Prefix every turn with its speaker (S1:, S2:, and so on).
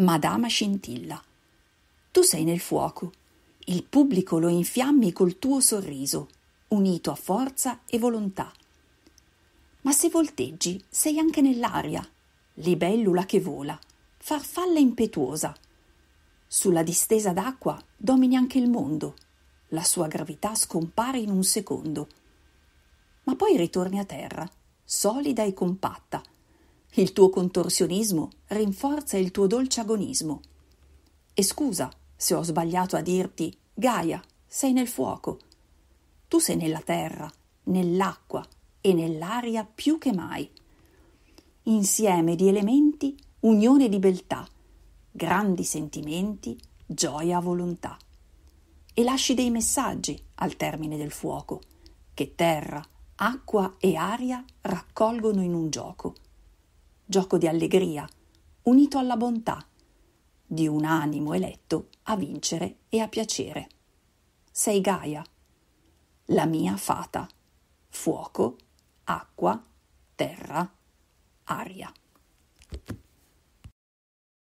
S1: Madama Scintilla. Tu sei nel fuoco. Il pubblico lo infiammi col tuo sorriso, unito a forza e volontà. Ma se volteggi, sei anche nell'aria, libellula che vola, farfalla impetuosa. Sulla distesa d'acqua domini anche il mondo. La sua gravità scompare in un secondo. Ma poi ritorni a terra, solida e compatta, il tuo contorsionismo rinforza il tuo dolce agonismo. E scusa se ho sbagliato a dirti, Gaia, sei nel fuoco. Tu sei nella terra, nell'acqua e nell'aria più che mai. Insieme di elementi, unione di beltà, grandi sentimenti, gioia volontà. E lasci dei messaggi al termine del fuoco, che terra, acqua e aria raccolgono in un gioco gioco di allegria, unito alla bontà, di un animo eletto a vincere e a piacere. Sei Gaia, la mia fata, fuoco, acqua, terra, aria.